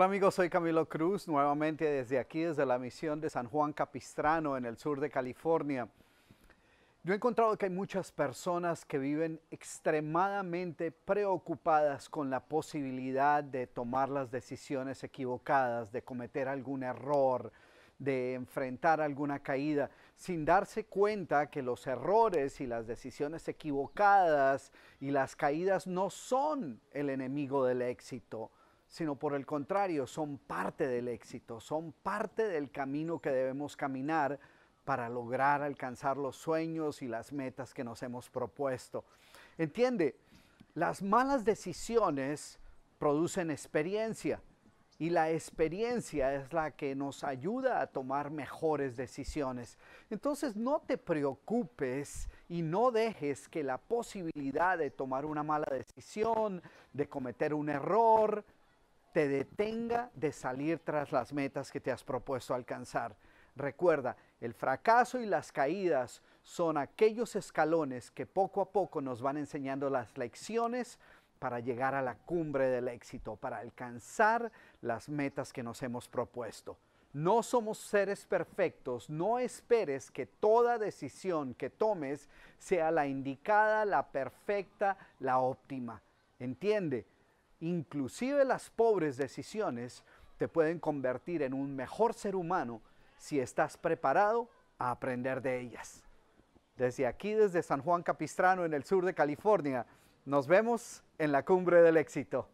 Hola amigos, soy Camilo Cruz, nuevamente desde aquí, desde la misión de San Juan Capistrano, en el sur de California. Yo he encontrado que hay muchas personas que viven extremadamente preocupadas con la posibilidad de tomar las decisiones equivocadas, de cometer algún error, de enfrentar alguna caída, sin darse cuenta que los errores y las decisiones equivocadas y las caídas no son el enemigo del éxito sino por el contrario, son parte del éxito, son parte del camino que debemos caminar para lograr alcanzar los sueños y las metas que nos hemos propuesto. Entiende, las malas decisiones producen experiencia y la experiencia es la que nos ayuda a tomar mejores decisiones. Entonces no te preocupes y no dejes que la posibilidad de tomar una mala decisión, de cometer un error, te detenga de salir tras las metas que te has propuesto alcanzar. Recuerda, el fracaso y las caídas son aquellos escalones que poco a poco nos van enseñando las lecciones para llegar a la cumbre del éxito, para alcanzar las metas que nos hemos propuesto. No somos seres perfectos, no esperes que toda decisión que tomes sea la indicada, la perfecta, la óptima. Entiende, Inclusive las pobres decisiones te pueden convertir en un mejor ser humano si estás preparado a aprender de ellas. Desde aquí, desde San Juan Capistrano, en el sur de California, nos vemos en la cumbre del éxito.